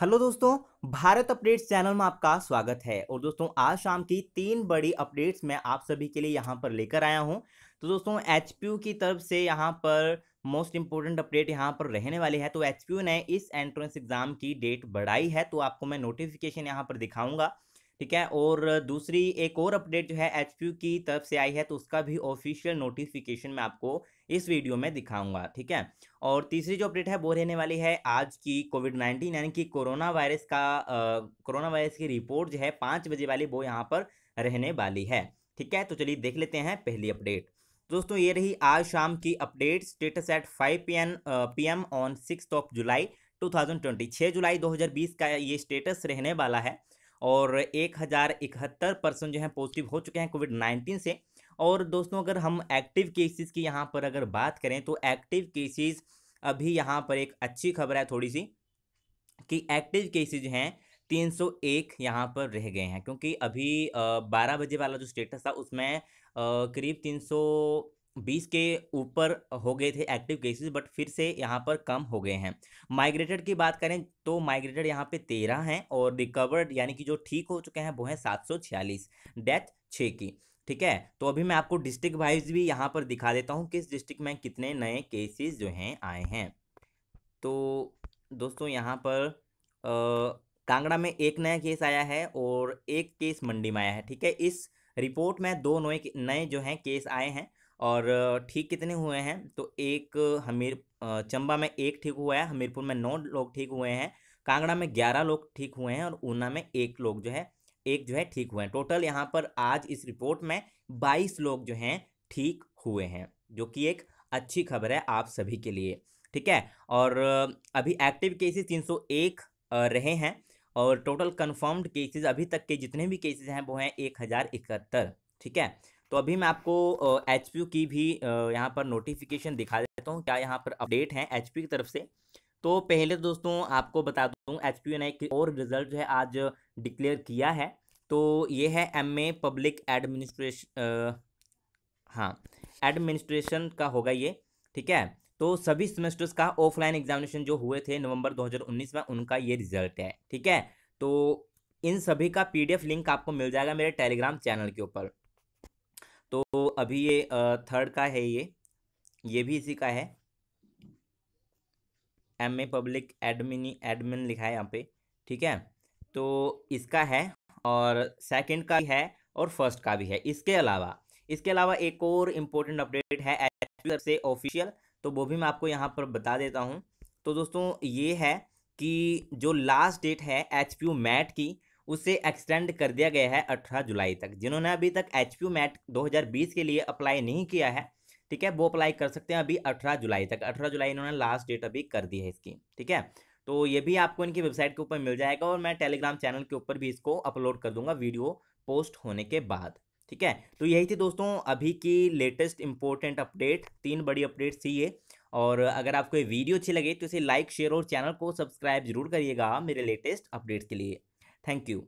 Hello दोस्तों Bharat updates channel में आपका स्वागत है और दोस्तों आज शाम की तीन बड़ी अपडेट्स मैं आप सभी के लिए यहां पर लेकर आया हूं तो दोस्तों एच की तरफ से यहां पर मोस्ट इम्पोर्टेंट अपडेट यहां पर रहने वाली है तो एच ने इस एंट्रेंस एग्ज़ाम की डेट बढ़ाई है तो आपको मैं नोटिफिकेशन यहाँ पर दिखाऊँगा ठीक है और दूसरी एक और अपडेट जो है एच की तरफ से आई है तो उसका भी ऑफिशियल नोटिफिकेशन मैं आपको इस वीडियो में दिखाऊंगा ठीक है और तीसरी जो अपडेट है वो रहने वाली है आज की कोविड नाइन्टीन यानी कि कोरोना वायरस का कोरोना वायरस की रिपोर्ट जो है पाँच बजे वाली वो यहाँ पर रहने वाली है ठीक है तो चलिए देख लेते हैं पहली अपडेट दोस्तों ये रही आज शाम की update status at five P N P M on six of July two thousand twenty छः जुलाई दो हज़ार बीस का ये स्टेटस रहने वाला है और एक हज़ार इकहत्तर पर्सन जो है पॉजिटिव हो चुके हैं कोविड नाइन्टीन से और दोस्तों अगर हम एक्टिव केसेस की यहाँ पर अगर बात करें तो एक्टिव केसेस अभी यहाँ पर एक अच्छी खबर है थोड़ी सी कि एक्टिव केसेज हैं तीन सौ एक यहाँ पर रह गए हैं क्योंकि अभी बारह बजे वाला जो स्टेटस था उसमें करीब तीन सौ बीस के ऊपर हो गए थे एक्टिव केसेस बट फिर से यहाँ पर कम हो गए हैं माइग्रेटेड की बात करें तो माइग्रेटेड यहाँ पे तेरह हैं और रिकवर्ड यानी कि जो ठीक हो चुके हैं वो हैं सात सौ छियालीस डेथ छः की ठीक है तो अभी मैं आपको डिस्ट्रिक्ट वाइज भी यहाँ पर दिखा देता हूँ किस डिस्ट्रिक्ट में कितने नए केसेस जो हैं आए हैं तो दोस्तों यहाँ पर आ, कांगड़ा में एक नया केस आया है और एक केस मंडी में आया है ठीक है इस रिपोर्ट में दो नए नए जो हैं केस आए हैं और ठीक कितने हुए हैं तो एक हमीर चंबा में एक ठीक हुआ है हमीरपुर में नौ लोग ठीक हुए हैं कांगड़ा में ग्यारह लोग ठीक हुए हैं और ऊना में एक लोग जो है एक जो है ठीक हुए हैं टोटल यहाँ पर आज इस रिपोर्ट में बाईस लोग जो हैं ठीक हुए हैं जो कि एक अच्छी खबर है आप सभी के लिए ठीक है और अभी एक्टिव केसेस 301 रहे हैं और टोटल कन्फर्म्ड केसेस अभी तक के जितने भी केसेस हैं वो हैं एक हज़ार इकहत्तर ठीक है तो अभी मैं आपको एच की भी यहाँ पर नोटिफिकेशन दिखा देता हूँ क्या यहाँ पर अपडेट है एच की तरफ से तो पहले दोस्तों आपको बता दूँ एच ने एक और रिजल्ट जो है आज डिक्लेयर किया है तो ये है एम ए पब्लिक एडमिनिस्ट्रेशन हाँ एडमिनिस्ट्रेशन का होगा ये ठीक है तो सभी सेमेस्टर्स का ऑफलाइन एग्जामिनेशन जो हुए थे नवंबर 2019 में उनका ये रिजल्ट है ठीक है तो इन सभी का पीडीएफ लिंक आपको मिल जाएगा मेरे टेलीग्राम चैनल के ऊपर तो अभी ये थर्ड का है ये ये भी इसी का है M A public admini admin लिखा है यहाँ पे ठीक है तो इसका है और सेकंड का भी है और फर्स्ट का भी है इसके अलावा इसके अलावा एक और इम्पोर्टेंट अपडेट है से ऑफिशियल तो वो भी मैं आपको यहाँ पर बता देता हूँ तो दोस्तों ये है कि जो लास्ट डेट है एच मैट की उसे एक्सटेंड कर दिया गया है अठारह जुलाई तक जिन्होंने अभी तक एच पी मैट दो के लिए अप्लाई नहीं किया है ठीक है वो अप्लाई कर सकते हैं अभी अठारह जुलाई तक अठारह जुलाई इन्होंने लास्ट डेट अभी कर दी है इसकी ठीक है तो ये भी आपको इनकी वेबसाइट के ऊपर मिल जाएगा और मैं टेलीग्राम चैनल के ऊपर भी इसको अपलोड कर दूंगा वीडियो पोस्ट होने के बाद ठीक है तो यही थी दोस्तों अभी की लेटेस्ट इंपॉर्टेंट अपडेट तीन बड़ी अपडेट थी ये और अगर आपको ये वीडियो अच्छी लगे तो इसे लाइक शेयर और चैनल को सब्सक्राइब जरूर करिएगा मेरे लेटेस्ट अपडेट्स के लिए Thank you.